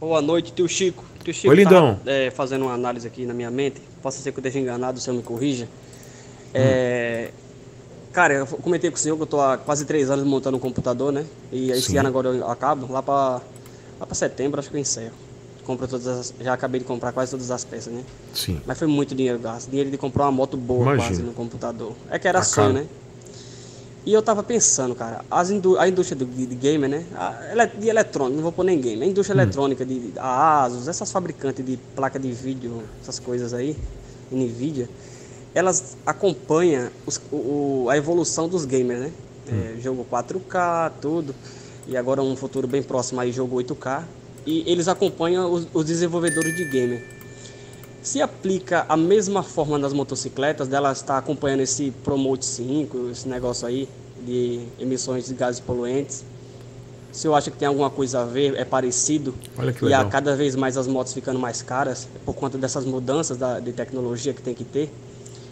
Boa noite, tio Chico. Tio Chico Oi, Tá, é, fazendo uma análise aqui na minha mente. Posso ser que eu esteja enganado, se senhor me corrija. Hum. É, cara, eu comentei com o senhor que eu estou há quase três anos montando um computador, né? E esse Sim. ano agora eu acabo. Lá para lá setembro acho que eu encerro. Compro todas as, já acabei de comprar quase todas as peças, né? Sim. Mas foi muito dinheiro gasto. Dinheiro de comprar uma moto boa Imagina. quase no computador. É que era tá sonho, né? E eu tava pensando, cara, as indú a indústria do, de, de gamer, né? A, de eletrônica, não vou pôr nem game, a indústria hum. eletrônica, de, a ASUS, essas fabricantes de placa de vídeo, essas coisas aí, NVIDIA, elas acompanham os, o, a evolução dos gamers, né? É, hum. É, jogo 4K, tudo. E agora um futuro bem próximo aí, jogo 8K. E eles acompanham os, os desenvolvedores de gamer se aplica a mesma forma nas motocicletas, dela está acompanhando esse Promote 5, esse negócio aí de emissões de gases poluentes. Se eu acho que tem alguma coisa a ver, é parecido. Olha que legal. E a cada vez mais as motos ficando mais caras é por conta dessas mudanças da, de tecnologia que tem que ter.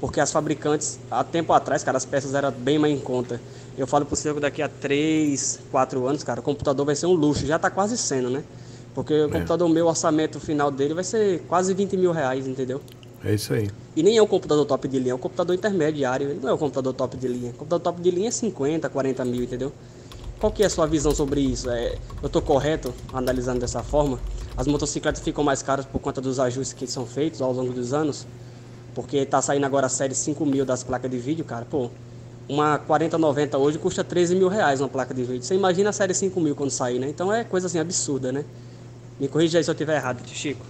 Porque as fabricantes, há tempo atrás, cara, as peças eram bem mais em conta. Eu falo pro senhor que daqui a 3, 4 anos, cara, o computador vai ser um luxo. Já está quase sendo, né? Porque o é. computador meu, o orçamento final dele vai ser quase 20 mil reais, entendeu? É isso aí. E nem é um computador top de linha, é um computador intermediário. Ele não é um computador top de linha. O computador top de linha é 50, 40 mil, entendeu? Qual que é a sua visão sobre isso? É, eu estou correto analisando dessa forma? As motocicletas ficam mais caras por conta dos ajustes que são feitos ao longo dos anos? Porque tá saindo agora a série 5 mil das placas de vídeo, cara. Pô, uma 4090 hoje custa 13 mil reais uma placa de vídeo. Você imagina a série 5 mil quando sair, né? Então é coisa assim absurda, né? Me corrija aí se eu estiver errado, Chico.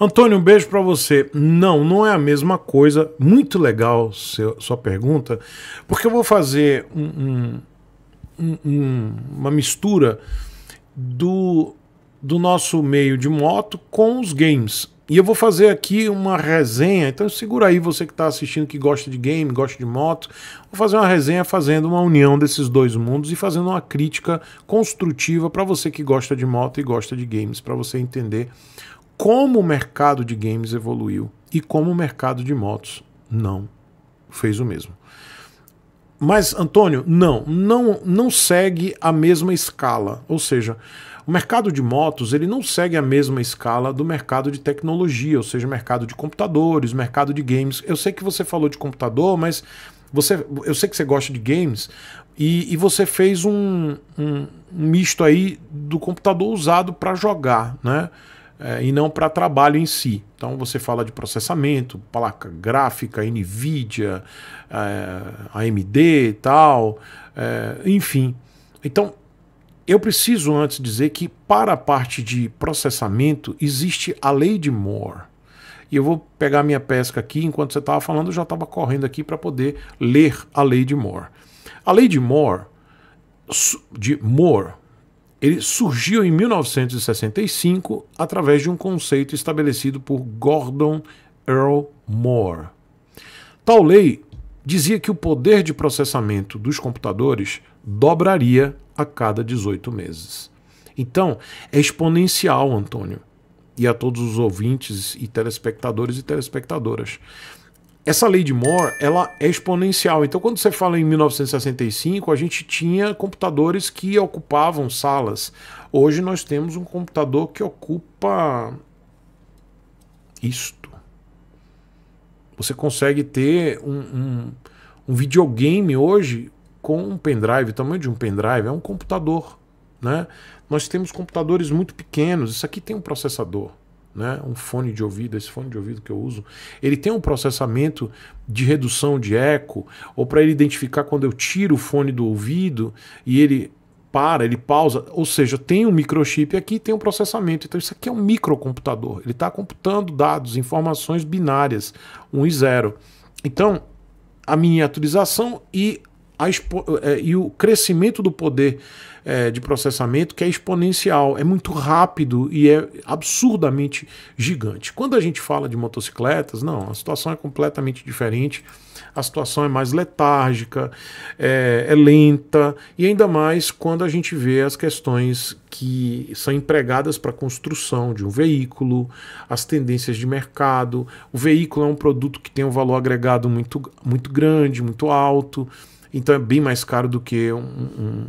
Antônio, um beijo para você. Não, não é a mesma coisa. Muito legal seu, sua pergunta, porque eu vou fazer um, um, um, uma mistura do, do nosso meio de moto com os games. E eu vou fazer aqui uma resenha, então segura aí você que está assistindo, que gosta de game, gosta de moto. Vou fazer uma resenha fazendo uma união desses dois mundos e fazendo uma crítica construtiva para você que gosta de moto e gosta de games, para você entender como o mercado de games evoluiu e como o mercado de motos não fez o mesmo. Mas, Antônio, não, não, não segue a mesma escala. Ou seja, o mercado de motos ele não segue a mesma escala do mercado de tecnologia, ou seja, mercado de computadores, mercado de games. Eu sei que você falou de computador, mas você, eu sei que você gosta de games e, e você fez um, um, um misto aí do computador usado para jogar, né? é, e não para trabalho em si. Então você fala de processamento, placa gráfica, NVIDIA, é, AMD e tal, é, enfim. Então eu preciso antes dizer que para a parte de processamento existe a lei de Moore. E eu vou pegar minha pesca aqui, enquanto você estava falando, eu já estava correndo aqui para poder ler a lei de Moore. A lei de Moore, de Moore ele surgiu em 1965 através de um conceito estabelecido por Gordon Earl Moore. Tal lei dizia que o poder de processamento dos computadores dobraria a cada 18 meses. Então, é exponencial, Antônio, e a todos os ouvintes e telespectadores e telespectadoras essa lei de Moore ela é exponencial. Então, quando você fala em 1965, a gente tinha computadores que ocupavam salas. Hoje nós temos um computador que ocupa isto. Você consegue ter um, um, um videogame hoje com um pendrive, o tamanho de um pendrive é um computador. Né? Nós temos computadores muito pequenos. Isso aqui tem um processador né? um fone de ouvido, esse fone de ouvido que eu uso, ele tem um processamento de redução de eco, ou para ele identificar quando eu tiro o fone do ouvido e ele para, ele pausa, ou seja, tem um microchip aqui, tem um processamento. Então isso aqui é um microcomputador, ele está computando dados, informações binárias, 1 e 0. Então, a miniaturização e é, e o crescimento do poder é, de processamento que é exponencial, é muito rápido e é absurdamente gigante. Quando a gente fala de motocicletas, não, a situação é completamente diferente. A situação é mais letárgica, é, é lenta e ainda mais quando a gente vê as questões que são empregadas para a construção de um veículo, as tendências de mercado. O veículo é um produto que tem um valor agregado muito, muito grande, muito alto. Então é bem mais caro do que um, um,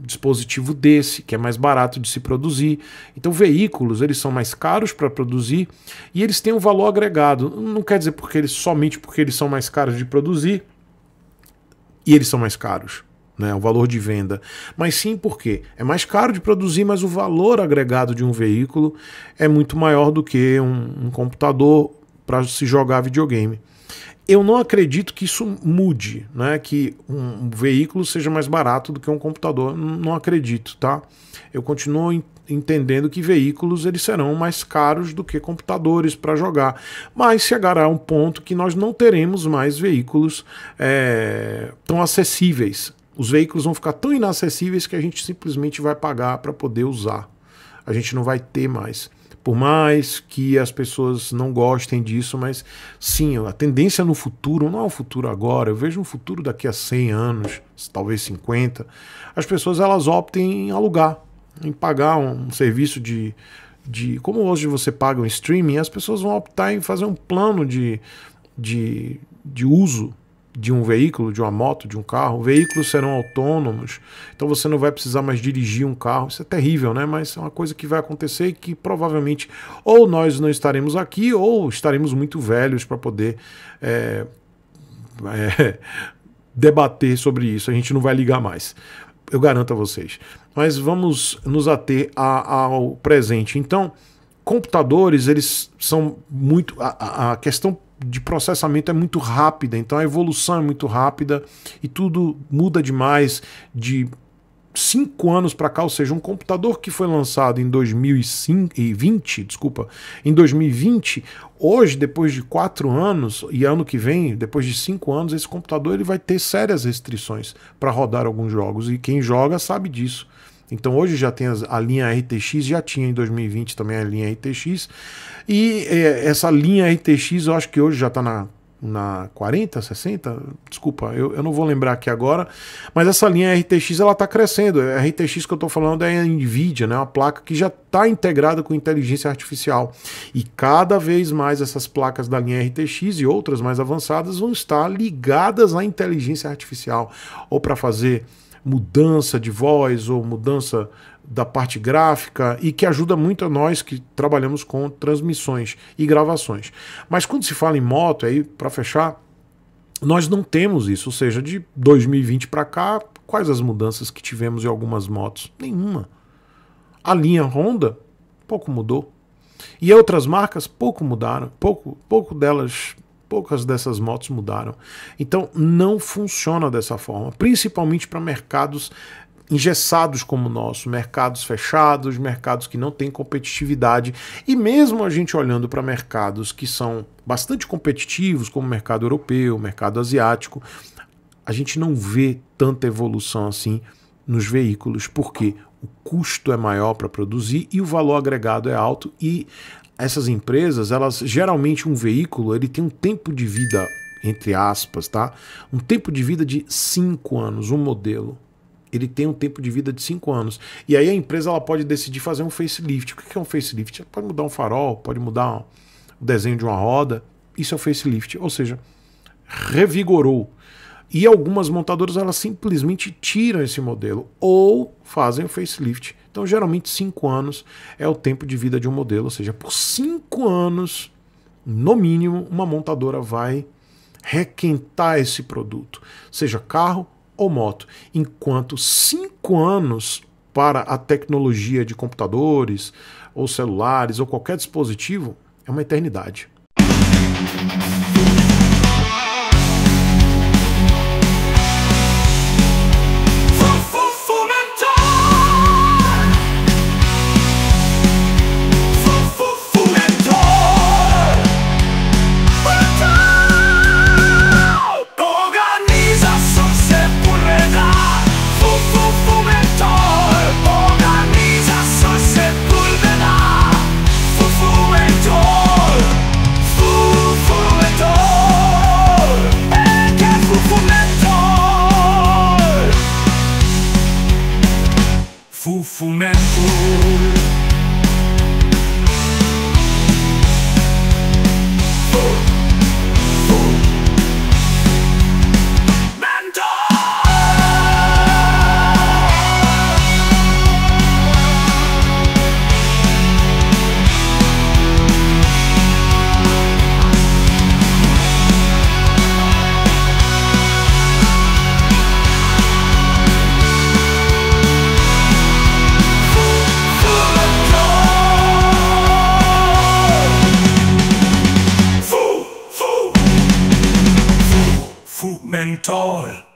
dispositivo desse, que é mais barato de se produzir. Então veículos, eles são mais caros para produzir e eles têm um valor agregado. Não quer dizer porque eles somente porque eles são mais caros de produzir e eles são mais caros. Né, o valor de venda, mas sim porque é mais caro de produzir, mas o valor agregado de um veículo é muito maior do que um, um computador para se jogar videogame eu não acredito que isso mude, né? Que um veículo seja mais barato do que um computador. Não acredito, tá? Eu continuo entendendo que veículos eles serão mais caros do que computadores para jogar, mas chegará um ponto que nós não teremos mais veículos é, tão acessíveis. Os veículos vão ficar tão inacessíveis que a gente simplesmente vai pagar para poder usar. A gente não vai ter mais. Por mais que as pessoas não gostem disso, mas sim, a tendência no futuro, não é o futuro agora, eu vejo um futuro daqui a 100 anos, talvez 50, as pessoas elas optem em alugar, em pagar um serviço de, de como hoje você paga um streaming, as pessoas vão optar em fazer um plano de, de, de uso de um veículo, de uma moto, de um carro. Veículos serão autônomos, então você não vai precisar mais dirigir um carro. Isso é terrível, né? Mas é uma coisa que vai acontecer e que provavelmente ou nós não estaremos aqui ou estaremos muito velhos para poder é, é, debater sobre isso. A gente não vai ligar mais. Eu garanto a vocês. Mas vamos nos ater a, ao presente. Então, computadores, eles são muito. a, a questão de processamento é muito rápida, então a evolução é muito rápida e tudo muda demais de cinco anos para cá, ou seja, um computador que foi lançado em 2020, desculpa, em 2020, hoje, depois de quatro anos e ano que vem, depois de cinco anos, esse computador ele vai ter sérias restrições para rodar alguns jogos e quem joga sabe disso. Então hoje já tem a linha RTX, já tinha em 2020 também a linha RTX. E é, essa linha RTX eu acho que hoje já está na na 40, 60, desculpa, eu, eu não vou lembrar aqui agora, mas essa linha RTX ela está crescendo. A é, RTX que eu estou falando é a Nvidia, né? Uma placa que já está integrada com inteligência artificial e cada vez mais essas placas da linha RTX e outras mais avançadas vão estar ligadas à inteligência artificial ou para fazer mudança de voz ou mudança da parte gráfica e que ajuda muito a nós que trabalhamos com transmissões e gravações. Mas quando se fala em moto, aí para fechar, nós não temos isso, ou seja, de 2020 para cá, quais as mudanças que tivemos em algumas motos? Nenhuma. A linha Honda pouco mudou. E outras marcas pouco mudaram, pouco, pouco delas poucas dessas motos mudaram. Então não funciona dessa forma, principalmente para mercados engessados como o nosso, mercados fechados, mercados que não têm competitividade. E mesmo a gente olhando para mercados que são bastante competitivos, como o mercado europeu, o mercado asiático, a gente não vê tanta evolução assim nos veículos, porque o custo é maior para produzir e o valor agregado é alto e essas empresas, elas geralmente um veículo, ele tem um tempo de vida entre aspas, tá? Um tempo de vida de 5 anos, um modelo. Ele tem um tempo de vida de 5 anos. E aí a empresa ela pode decidir fazer um facelift. O que é um facelift? Ela pode mudar um farol, pode mudar o desenho de uma roda. Isso é o facelift, ou seja, revigorou. E algumas montadoras elas simplesmente tiram esse modelo ou fazem o facelift então, geralmente, cinco anos é o tempo de vida de um modelo, ou seja, por cinco anos, no mínimo, uma montadora vai requentar esse produto, seja carro ou moto. Enquanto cinco anos para a tecnologia de computadores ou celulares ou qualquer dispositivo é uma eternidade. tall.